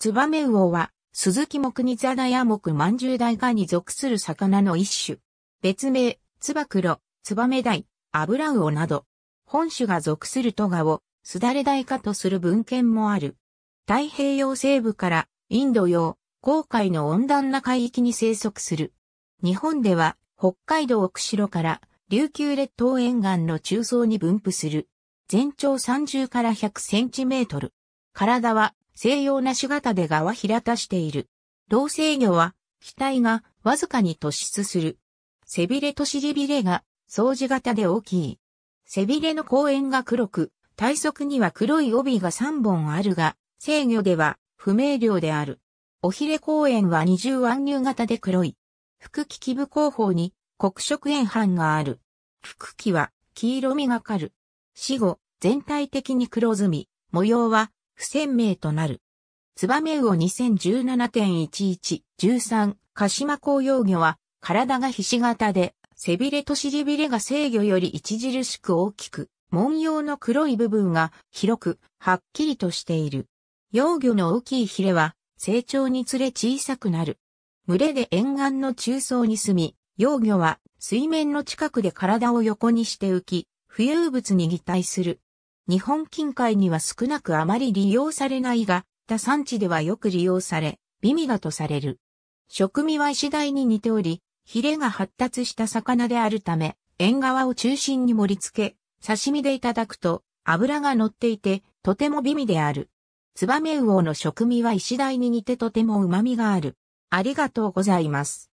ツバメウオは、鈴木木にザナジ木万十イカに属する魚の一種。別名、ツバクロ、ツバメダイ、アブラウオなど、本種が属するトガを、スダレダイカとする文献もある。太平洋西部からインド洋、航海の温暖な海域に生息する。日本では、北海道釧路から琉球列島沿岸の中層に分布する。全長30から100センチメートル。体は西洋な種型で側平たしている。同性魚は、機体がわずかに突出する。背びれと尻びれが、掃除型で大きい。背びれの公園が黒く、体側には黒い帯が3本あるが、制魚では不明瞭である。おひれ公園は二重暗入型で黒い。腹器基部後方に黒色円斑がある。腹器は黄色みがかる。死後、全体的に黒ずみ、模様は不鮮明となる。ツバメ魚2017.11、13、鹿島紅葉魚は、体がひし形で、背びれと尻びれが制御より著しく大きく、文様の黒い部分が広く、はっきりとしている。幼魚の大きいヒレは、成長につれ小さくなる。群れで沿岸の中層に住み、幼魚は水面の近くで体を横にして浮き、浮遊物に擬態する。日本近海には少なくあまり利用されないが、他産地ではよく利用され、美味だとされる。食味は次第に似ており、ヒレが発達した魚であるため、縁側を中心に盛り付け、刺身でいただくと油が乗っていて、とても美味である。ツバメ魚の食味は石鯛に似てとても旨味がある。ありがとうございます。